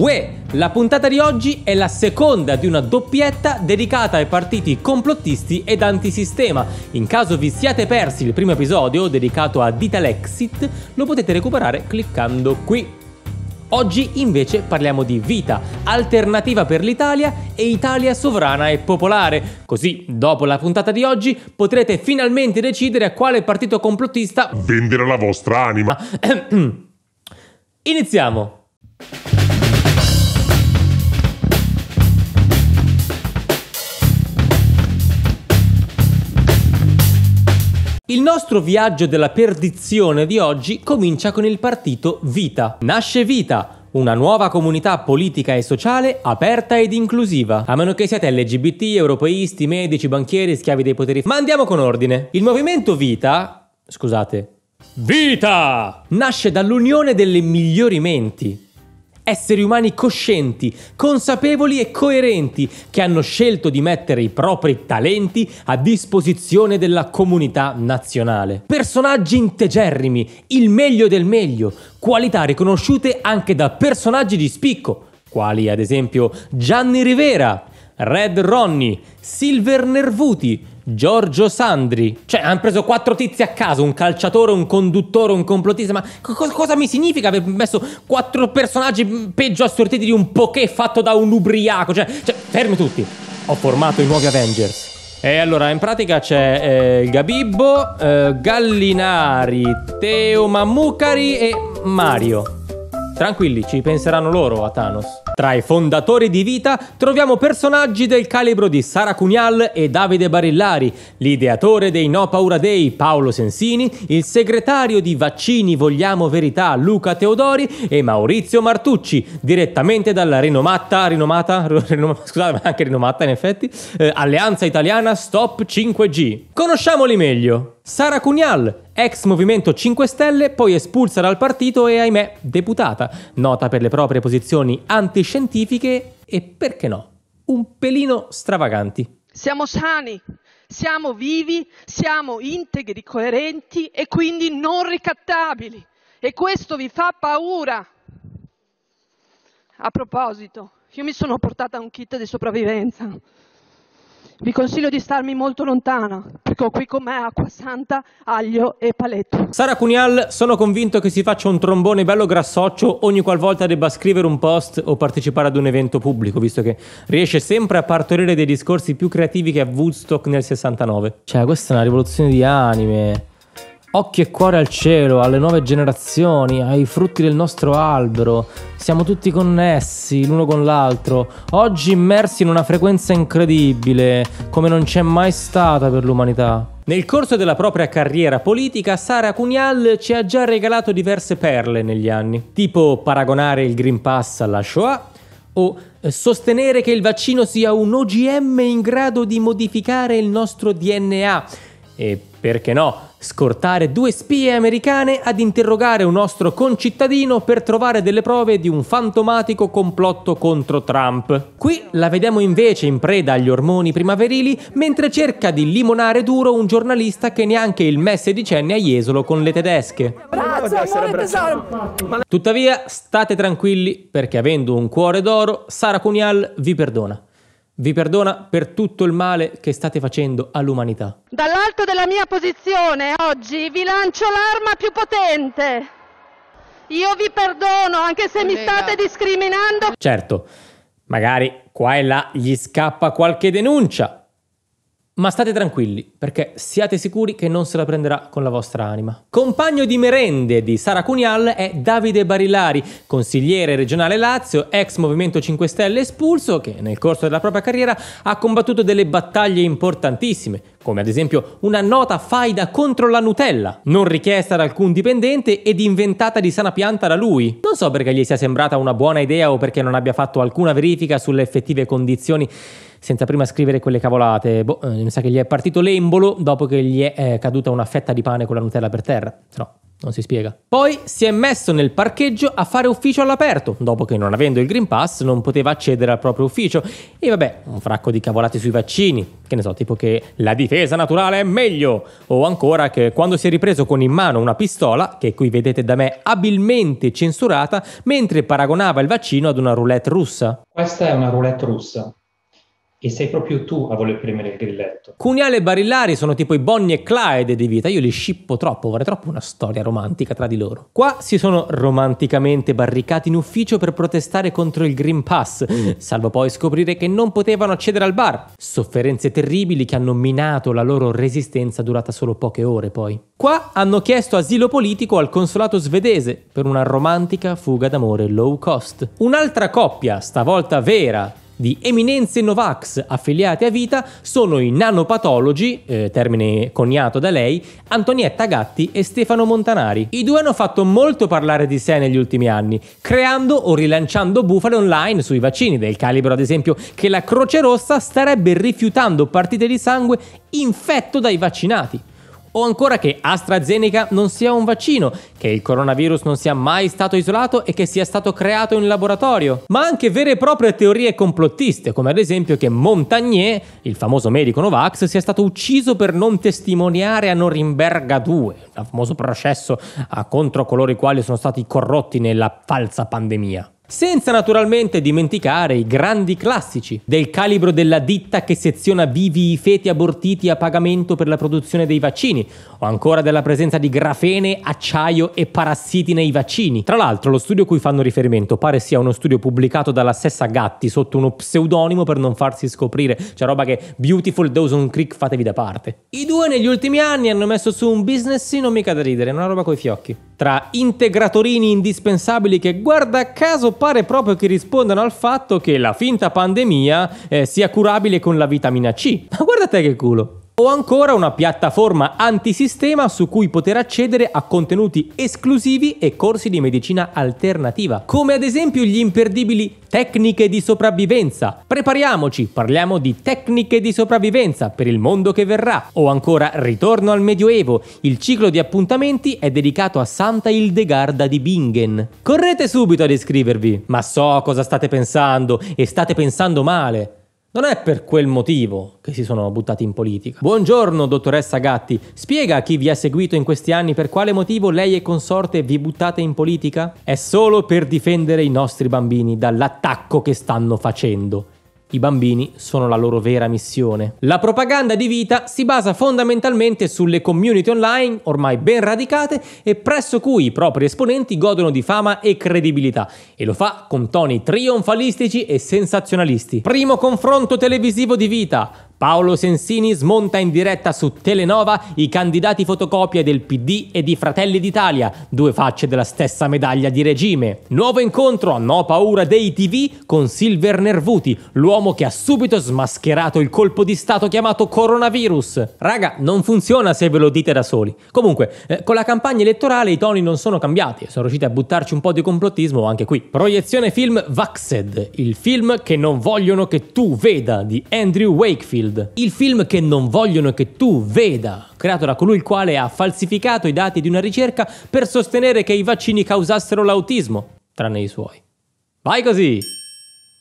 Uè, la puntata di oggi è la seconda di una doppietta dedicata ai partiti complottisti ed antisistema. In caso vi siate persi il primo episodio dedicato a Ditalexit, lo potete recuperare cliccando qui. Oggi invece parliamo di vita, alternativa per l'Italia e Italia sovrana e popolare. Così, dopo la puntata di oggi, potrete finalmente decidere a quale partito complottista vendere la vostra anima. Iniziamo! Il nostro viaggio della perdizione di oggi comincia con il partito Vita. Nasce Vita, una nuova comunità politica e sociale aperta ed inclusiva. A meno che siate LGBT, europeisti, medici, banchieri, schiavi dei poteri. Ma andiamo con ordine. Il movimento Vita, scusate, Vita! Nasce dall'unione delle migliori menti esseri umani coscienti, consapevoli e coerenti che hanno scelto di mettere i propri talenti a disposizione della comunità nazionale. Personaggi integerrimi, il meglio del meglio, qualità riconosciute anche da personaggi di spicco, quali ad esempio Gianni Rivera, Red Ronnie, Silver Nervuti, Giorgio Sandri. Cioè, hanno preso quattro tizi a caso, un calciatore, un conduttore, un complottista. Ma co- cosa mi significa aver messo quattro personaggi peggio assortiti di un poké fatto da un ubriaco? Cioè, cioè, fermi tutti. Ho formato i nuovi Avengers. E allora, in pratica c'è eh, Gabibbo, eh, Gallinari, Teo Mammucari e Mario. Tranquilli, ci penseranno loro a Thanos. Tra i fondatori di Vita troviamo personaggi del calibro di Sara Cunial e Davide Barillari, l'ideatore dei No Paura Dei Paolo Sensini, il segretario di Vaccini Vogliamo Verità Luca Teodori e Maurizio Martucci, direttamente dalla rinomata, rinomata, rinomata scusate ma anche rinomata in effetti, eh, Alleanza Italiana Stop 5G. Conosciamoli meglio. Sara Cugnal, ex Movimento 5 Stelle, poi espulsa dal partito e ahimè deputata, nota per le proprie posizioni antiscientifiche e perché no, un pelino stravaganti. Siamo sani, siamo vivi, siamo integri, coerenti e quindi non ricattabili. E questo vi fa paura. A proposito, io mi sono portata un kit di sopravvivenza. Vi consiglio di starmi molto lontana, perché ho qui con me acqua santa, aglio e paletto. Sara Cunial, sono convinto che si faccia un trombone bello grassoccio ogni qualvolta debba scrivere un post o partecipare ad un evento pubblico, visto che riesce sempre a partorire dei discorsi più creativi che a Woodstock nel 69. Cioè, questa è una rivoluzione di anime. Occhi e cuore al cielo, alle nuove generazioni, ai frutti del nostro albero. Siamo tutti connessi l'uno con l'altro, oggi immersi in una frequenza incredibile, come non c'è mai stata per l'umanità. Nel corso della propria carriera politica, Sara Cunial ci ha già regalato diverse perle negli anni, tipo paragonare il Green Pass alla Shoah o sostenere che il vaccino sia un OGM in grado di modificare il nostro DNA. E perché no? Scortare due spie americane ad interrogare un nostro concittadino per trovare delle prove di un fantomatico complotto contro Trump. Qui la vediamo invece in preda agli ormoni primaverili mentre cerca di limonare duro un giornalista che neanche il me sedicenne a Jesolo con le tedesche. Tuttavia, state tranquilli perché avendo un cuore d'oro, Sara Cunial vi perdona vi perdona per tutto il male che state facendo all'umanità. Dall'alto della mia posizione oggi vi lancio l'arma più potente. Io vi perdono anche se mi state discriminando. Certo, magari qua e là gli scappa qualche denuncia ma state tranquilli, perché siate sicuri che non se la prenderà con la vostra anima. Compagno di merende di Sara Cunial è Davide Barilari, consigliere regionale Lazio, ex Movimento 5 Stelle espulso, che nel corso della propria carriera ha combattuto delle battaglie importantissime, come ad esempio una nota faida contro la Nutella, non richiesta da alcun dipendente ed inventata di sana pianta da lui. Non so perché gli sia sembrata una buona idea o perché non abbia fatto alcuna verifica sulle effettive condizioni senza prima scrivere quelle cavolate. Boh, eh, mi sa che gli è partito l'embolo dopo che gli è eh, caduta una fetta di pane con la Nutella per terra. Se No. Non si spiega. Poi si è messo nel parcheggio a fare ufficio all'aperto, dopo che non avendo il Green Pass non poteva accedere al proprio ufficio. E vabbè, un fracco di cavolate sui vaccini, che ne so, tipo che la difesa naturale è meglio, o ancora che quando si è ripreso con in mano una pistola, che qui vedete da me abilmente censurata, mentre paragonava il vaccino ad una roulette russa. Questa è una roulette russa e sei proprio tu a voler premere il grilletto. Cuniale e Barillari sono tipo i Bonnie e Clyde di vita, io li scippo troppo, vorrei troppo una storia romantica tra di loro. Qua si sono romanticamente barricati in ufficio per protestare contro il Green Pass, salvo poi scoprire che non potevano accedere al bar. Sofferenze terribili che hanno minato la loro resistenza durata solo poche ore poi. Qua hanno chiesto asilo politico al consolato svedese per una romantica fuga d'amore low cost. Un'altra coppia, stavolta vera, di eminenze Novax affiliate a vita sono i nanopatologi, eh, termine coniato da lei, Antonietta Gatti e Stefano Montanari. I due hanno fatto molto parlare di sé negli ultimi anni, creando o rilanciando bufale online sui vaccini, del calibro ad esempio che la Croce Rossa starebbe rifiutando partite di sangue infetto dai vaccinati o ancora che AstraZeneca non sia un vaccino, che il coronavirus non sia mai stato isolato e che sia stato creato in laboratorio, ma anche vere e proprie teorie complottiste, come ad esempio che Montagnier, il famoso medico Novax, sia stato ucciso per non testimoniare a Norimberga 2, il famoso processo contro coloro i quali sono stati corrotti nella falsa pandemia. Senza naturalmente dimenticare i grandi classici, del calibro della ditta che seziona vivi i feti abortiti a pagamento per la produzione dei vaccini, o ancora della presenza di grafene, acciaio e parassiti nei vaccini. Tra l'altro, lo studio a cui fanno riferimento pare sia uno studio pubblicato dalla stessa Gatti sotto uno pseudonimo per non farsi scoprire, cioè roba che Beautiful Dawson Creek fatevi da parte. I due negli ultimi anni hanno messo su un businessino mica da ridere, una roba coi fiocchi. Tra integratorini indispensabili che guarda caso pare proprio che rispondano al fatto che la finta pandemia eh, sia curabile con la vitamina C. Ma guardate che culo! o ancora una piattaforma antisistema su cui poter accedere a contenuti esclusivi e corsi di medicina alternativa, come ad esempio gli imperdibili tecniche di sopravvivenza. Prepariamoci, parliamo di tecniche di sopravvivenza per il mondo che verrà, o ancora Ritorno al Medioevo, il ciclo di appuntamenti è dedicato a Santa Ildegarda di Bingen. Correte subito ad iscrivervi, ma so cosa state pensando e state pensando male. Non è per quel motivo che si sono buttati in politica. Buongiorno, dottoressa Gatti. Spiega a chi vi ha seguito in questi anni per quale motivo lei e consorte vi buttate in politica? È solo per difendere i nostri bambini dall'attacco che stanno facendo. I bambini sono la loro vera missione. La propaganda di vita si basa fondamentalmente sulle community online ormai ben radicate e presso cui i propri esponenti godono di fama e credibilità e lo fa con toni trionfalistici e sensazionalisti. Primo confronto televisivo di vita, Paolo Sensini smonta in diretta su Telenova i candidati fotocopie del PD e di Fratelli d'Italia, due facce della stessa medaglia di regime. Nuovo incontro a No Paura dei TV con Silver Nervuti, l'uomo che ha subito smascherato il colpo di Stato chiamato coronavirus. Raga, non funziona se ve lo dite da soli. Comunque, eh, con la campagna elettorale i toni non sono cambiati, e sono riusciti a buttarci un po' di complottismo anche qui. Proiezione film Vaxed, il film che non vogliono che tu veda di Andrew Wakefield Shield, il film che non vogliono che tu veda, creato da colui il quale ha falsificato i dati di una ricerca per sostenere che i vaccini causassero l'autismo, tranne i suoi. Vai così!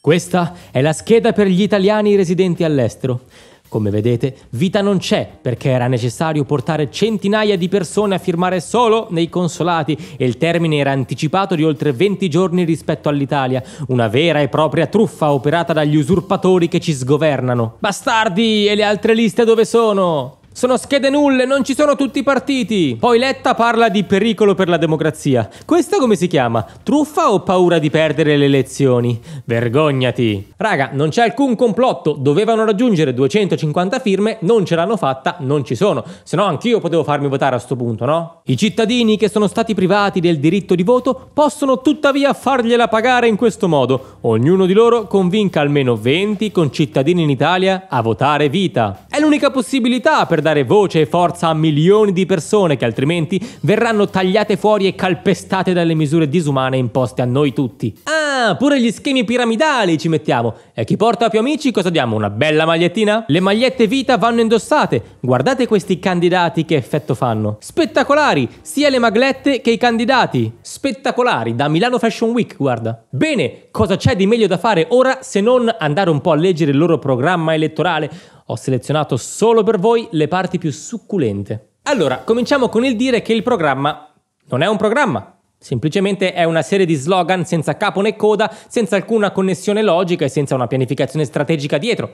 Questa è la scheda per gli italiani residenti all'estero. Come vedete, vita non c'è perché era necessario portare centinaia di persone a firmare solo nei consolati e il termine era anticipato di oltre 20 giorni rispetto all'Italia, una vera e propria truffa operata dagli usurpatori che ci sgovernano. Bastardi e le altre liste dove sono? Sono schede nulle, non ci sono tutti i partiti. Poi Letta parla di pericolo per la democrazia. Questa come si chiama? Truffa o paura di perdere le elezioni? Vergognati. Raga, non c'è alcun complotto. Dovevano raggiungere 250 firme, non ce l'hanno fatta, non ci sono. Se no anch'io potevo farmi votare a sto punto, no? I cittadini che sono stati privati del diritto di voto possono tuttavia fargliela pagare in questo modo. Ognuno di loro convinca almeno 20 concittadini in Italia a votare vita. È l'unica possibilità per dare voce e forza a milioni di persone che altrimenti verranno tagliate fuori e calpestate dalle misure disumane imposte a noi tutti. Ah, pure gli schemi piramidali ci mettiamo. E chi porta più amici cosa diamo? Una bella magliettina? Le magliette vita vanno indossate. Guardate questi candidati che effetto fanno. Spettacolari, sia le maglette che i candidati spettacolari da Milano Fashion Week, guarda. Bene, cosa c'è di meglio da fare ora se non andare un po' a leggere il loro programma elettorale? Ho selezionato solo per voi le parti più succulente. Allora, cominciamo con il dire che il programma non è un programma, Semplicemente è una serie di slogan senza capo né coda, senza alcuna connessione logica e senza una pianificazione strategica dietro.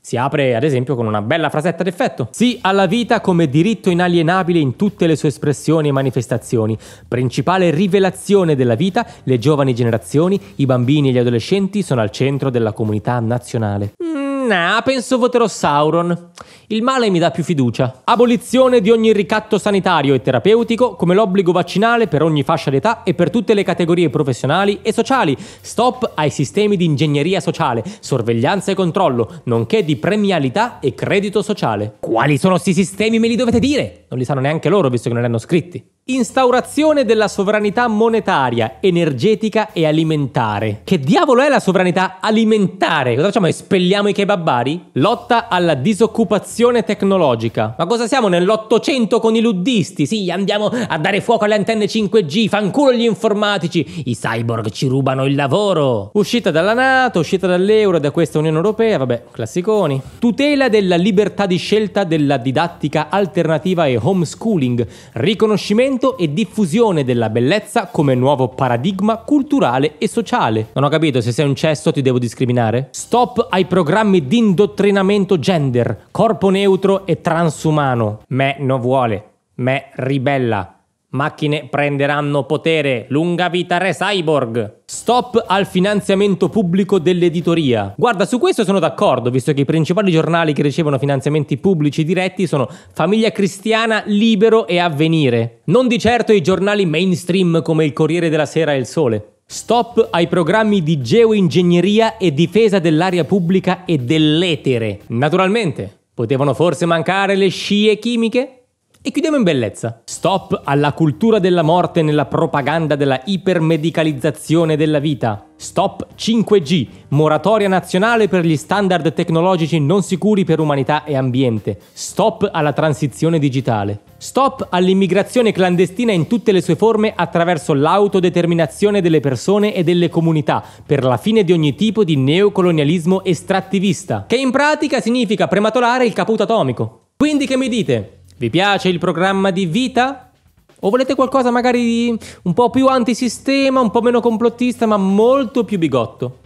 Si apre ad esempio con una bella frasetta d'effetto. Sì alla vita come diritto inalienabile in tutte le sue espressioni e manifestazioni, principale rivelazione della vita, le giovani generazioni, i bambini e gli adolescenti sono al centro della comunità nazionale. Mm Nah, penso voterò Sauron. Il male mi dà più fiducia. Abolizione di ogni ricatto sanitario e terapeutico, come l'obbligo vaccinale per ogni fascia d'età e per tutte le categorie professionali e sociali. Stop ai sistemi di ingegneria sociale, sorveglianza e controllo, nonché di premialità e credito sociale. Quali sono questi sistemi me li dovete dire? Non li sanno neanche loro, visto che non li hanno scritti. Instaurazione della sovranità monetaria, energetica e alimentare. Che diavolo è la sovranità alimentare? Cosa facciamo? Espelliamo i kebabari? Lotta alla disoccupazione tecnologica. Ma cosa siamo nell'Ottocento con i luddisti? Sì, andiamo a dare fuoco alle antenne 5G, fanculo gli informatici, i cyborg ci rubano il lavoro. Uscita dalla Nato, uscita dall'euro, e da questa Unione Europea, vabbè, classiconi. Tutela della libertà di scelta della didattica alternativa e homeschooling. Riconoscimento approfondimento e diffusione della bellezza come nuovo paradigma culturale e sociale. Non ho capito, se sei un cesso ti devo discriminare? Stop ai programmi di indottrinamento gender, corpo neutro e transumano. Me non vuole, me ribella. Macchine prenderanno potere. Lunga vita re cyborg. Stop al finanziamento pubblico dell'editoria. Guarda, su questo sono d'accordo, visto che i principali giornali che ricevono finanziamenti pubblici diretti sono Famiglia Cristiana, Libero e Avvenire. Non di certo i giornali mainstream come il Corriere della Sera e il Sole. Stop ai programmi di geoingegneria e difesa dell'aria pubblica e dell'etere. Naturalmente, potevano forse mancare le scie chimiche? E chiudiamo in bellezza. Stop alla cultura della morte nella propaganda della ipermedicalizzazione della vita. Stop 5G, moratoria nazionale per gli standard tecnologici non sicuri per umanità e ambiente. Stop alla transizione digitale. Stop all'immigrazione clandestina in tutte le sue forme attraverso l'autodeterminazione delle persone e delle comunità, per la fine di ogni tipo di neocolonialismo estrattivista, che in pratica significa prematolare il caputo atomico. Quindi che mi dite? Vi piace il programma di vita? O volete qualcosa magari un po' più antisistema, un po' meno complottista, ma molto più bigotto?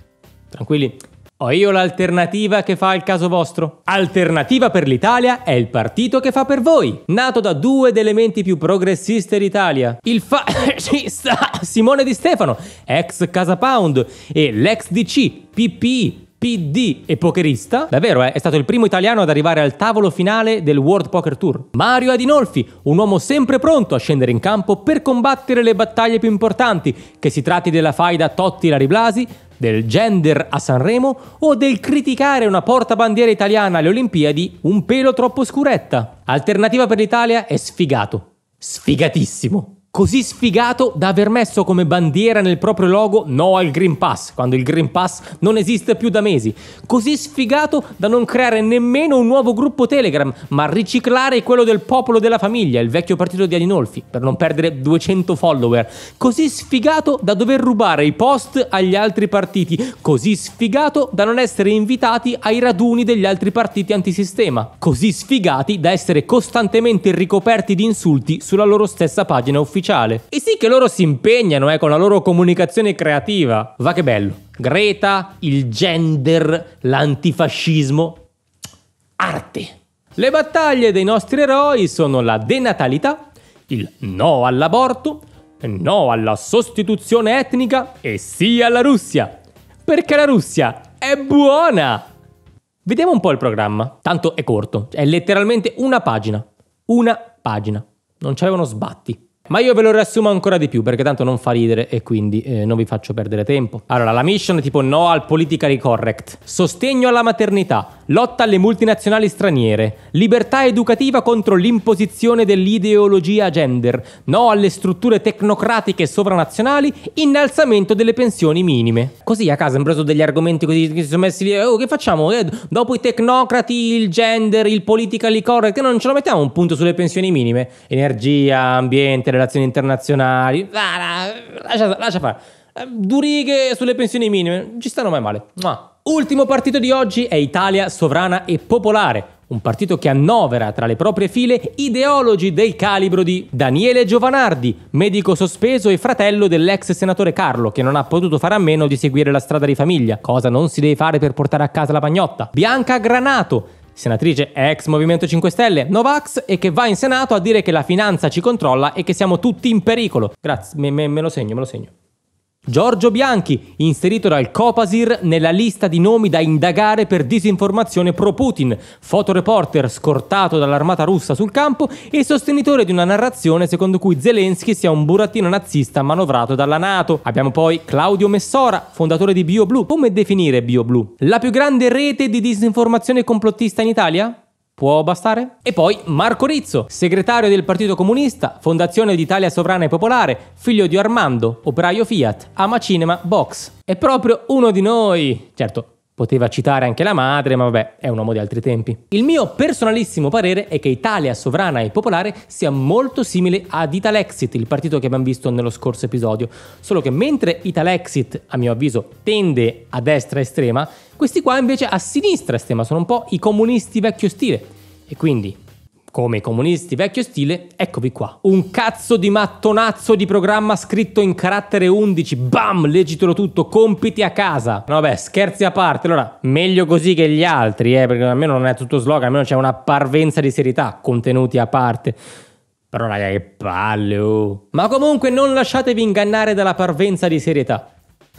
Tranquilli, ho io l'alternativa che fa il caso vostro. Alternativa per l'Italia è il partito che fa per voi, nato da due delle menti più progressiste d'Italia. Il fascista Simone Di Stefano, ex Casa Pound, e l'ex DC, PPI, PD e pokerista, davvero eh, è stato il primo italiano ad arrivare al tavolo finale del World Poker Tour. Mario Adinolfi, un uomo sempre pronto a scendere in campo per combattere le battaglie più importanti, che si tratti della faida totti lari Blasi, del gender a Sanremo o del criticare una portabandiera italiana alle Olimpiadi un pelo troppo scuretta. Alternativa per l'Italia è sfigato. Sfigatissimo così sfigato da aver messo come bandiera nel proprio logo no al Green Pass, quando il Green Pass non esiste più da mesi, così sfigato da non creare nemmeno un nuovo gruppo Telegram, ma riciclare quello del popolo della famiglia, il vecchio partito di Aninolfi, per non perdere 200 follower, così sfigato da dover rubare i post agli altri partiti, così sfigato da non essere invitati ai raduni degli altri partiti antisistema, così sfigati da essere costantemente ricoperti di insulti sulla loro stessa pagina ufficiale ufficiale. E sì che loro si impegnano eh, con la loro comunicazione creativa. Va che bello. Greta, il gender, l'antifascismo. Arte. Le battaglie dei nostri eroi sono la denatalità, il no all'aborto, no alla sostituzione etnica e sì alla Russia. Perché la Russia è buona! Vediamo un po' il programma. Tanto è corto, è letteralmente una pagina. Una pagina. Non c'erano sbatti. Ma io ve lo riassumo ancora di più perché tanto non fa ridere e quindi eh, non vi faccio perdere tempo. Allora, la mission è tipo no al politically correct, sostegno alla maternità, lotta alle multinazionali straniere, libertà educativa contro l'imposizione dell'ideologia gender, no alle strutture tecnocratiche sovranazionali, innalzamento delle pensioni minime. Così a casa hanno preso degli argomenti così che si sono messi via, oh, che facciamo? Eh, dopo i tecnocrati, il gender, il politically correct, che non ce lo mettiamo un punto sulle pensioni minime? Energia, ambiente, relazioni internazionali, ah, lascia, lascia fare. Due righe sulle pensioni minime, ci stanno mai male. Ma. Ultimo partito di oggi è Italia Sovrana e Popolare, un partito che annovera tra le proprie file ideologi del calibro di Daniele Giovanardi, medico sospeso e fratello dell'ex senatore Carlo, che non ha potuto fare a meno di seguire la strada di famiglia, cosa non si deve fare per portare a casa la pagnotta. Bianca Granato, senatrice ex Movimento 5 Stelle, Novax, e che va in Senato a dire che la finanza ci controlla e che siamo tutti in pericolo. Grazie, me, me, me lo segno, me lo segno. Giorgio Bianchi, inserito dal Copasir nella lista di nomi da indagare per disinformazione pro-Putin, fotoreporter scortato dall'armata russa sul campo e sostenitore di una narrazione secondo cui Zelensky sia un burattino nazista manovrato dalla Nato. Abbiamo poi Claudio Messora, fondatore di BioBlu. Come definire BioBlu? La più grande rete di disinformazione complottista in Italia? Può bastare? E poi Marco Rizzo, segretario del Partito Comunista, Fondazione d'Italia Sovrana e Popolare, figlio di Armando, operaio Fiat, ama cinema, box. È proprio uno di noi. Certo, Poteva citare anche la madre, ma vabbè, è un uomo di altri tempi. Il mio personalissimo parere è che Italia sovrana e popolare sia molto simile ad Italexit, il partito che abbiamo visto nello scorso episodio, solo che mentre Italexit, a mio avviso, tende a destra estrema, questi qua invece a sinistra estrema, sono un po' i comunisti vecchio stile. E quindi come i comunisti vecchio stile, eccovi qua. Un cazzo di mattonazzo di programma scritto in carattere 11, bam, leggitelo tutto, compiti a casa. No beh, scherzi a parte, allora, meglio così che gli altri, eh, perché almeno non è tutto slogan, almeno c'è una parvenza di serietà, contenuti a parte. Però raga, che palle, oh. Ma comunque non lasciatevi ingannare dalla parvenza di serietà.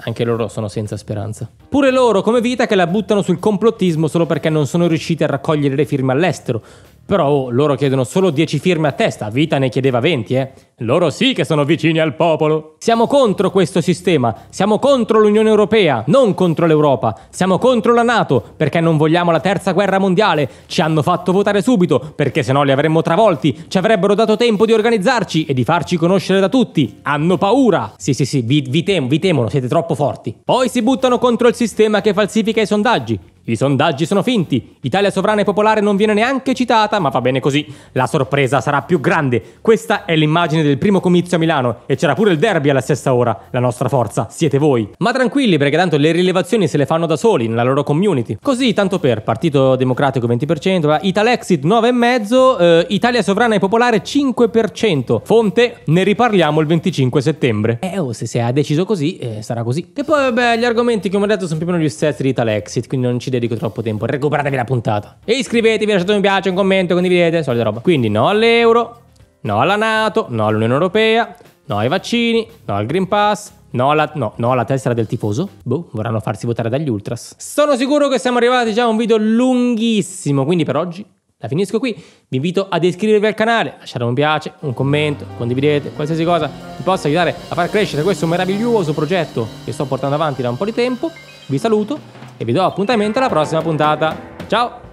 Anche loro sono senza speranza. Pure loro, come vita, che la buttano sul complottismo solo perché non sono riusciti a raccogliere le firme all'estero, però oh, loro chiedono solo 10 firme a testa, Vita ne chiedeva 20, eh. Loro sì che sono vicini al popolo. Siamo contro questo sistema, siamo contro l'Unione Europea, non contro l'Europa. Siamo contro la Nato, perché non vogliamo la terza guerra mondiale. Ci hanno fatto votare subito, perché sennò li avremmo travolti. Ci avrebbero dato tempo di organizzarci e di farci conoscere da tutti. Hanno paura. Sì, sì, sì, vi, vi, tem vi temono, siete troppo forti. Poi si buttano contro il sistema che falsifica i sondaggi. I sondaggi sono finti, Italia sovrana e popolare non viene neanche citata, ma va bene così. La sorpresa sarà più grande. Questa è l'immagine del primo comizio a Milano e c'era pure il derby alla stessa ora. La nostra forza siete voi. Ma tranquilli perché tanto le rilevazioni se le fanno da soli nella loro community. Così tanto per Partito Democratico 20%, Italexit 9,5, eh, Italia sovrana e popolare 5%. Fonte ne riparliamo il 25 settembre. Eh oh, se si è deciso così, eh, sarà così. Che poi vabbè, gli argomenti come ho detto sono più o meno gli stessi di Italexit, quindi non ci devo dedico troppo tempo. Recuperatevi la puntata. E iscrivetevi, lasciate un mi piace, un commento, condividete, solita roba. Quindi no all'euro, no alla Nato, no all'Unione Europea, no ai vaccini, no al Green Pass, No alla, no, no, la tessera del tifoso? Boh, vorranno farsi votare dagli ultras. Sono sicuro che siamo arrivati già a un video lunghissimo, quindi per oggi la finisco qui. Vi invito ad iscrivervi al canale, lasciate un piace, un commento, condividete, qualsiasi cosa vi possa aiutare a far crescere questo meraviglioso progetto che sto portando avanti da un po' di tempo. Vi saluto e vi do appuntamento alla prossima puntata. Ciao!